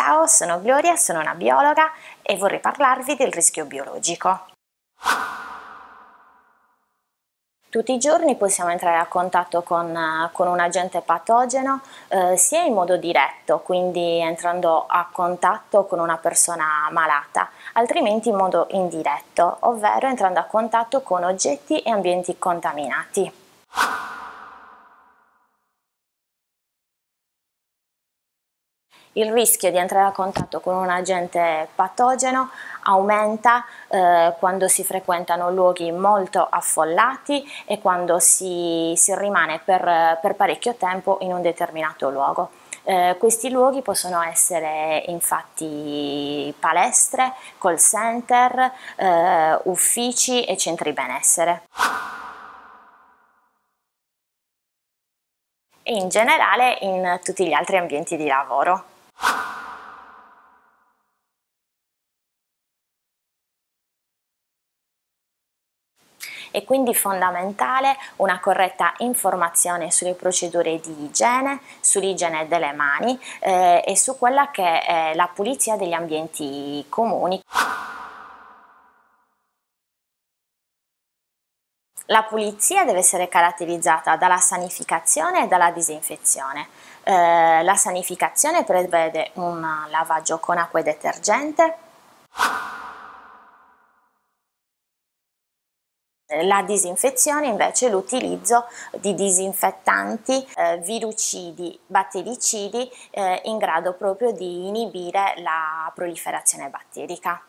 Ciao, sono Gloria, sono una biologa e vorrei parlarvi del rischio biologico. Tutti i giorni possiamo entrare a contatto con, eh, con un agente patogeno eh, sia in modo diretto, quindi entrando a contatto con una persona malata, altrimenti in modo indiretto, ovvero entrando a contatto con oggetti e ambienti contaminati. il rischio di entrare a contatto con un agente patogeno aumenta eh, quando si frequentano luoghi molto affollati e quando si, si rimane per, per parecchio tempo in un determinato luogo. Eh, questi luoghi possono essere infatti palestre, call center, eh, uffici e centri benessere. E in generale in tutti gli altri ambienti di lavoro. È quindi fondamentale una corretta informazione sulle procedure di igiene, sull'igiene delle mani eh, e su quella che è la pulizia degli ambienti comuni. La pulizia deve essere caratterizzata dalla sanificazione e dalla disinfezione. Eh, la sanificazione prevede un lavaggio con acqua e detergente, La disinfezione invece è l'utilizzo di disinfettanti, eh, virucidi, battericidi eh, in grado proprio di inibire la proliferazione batterica.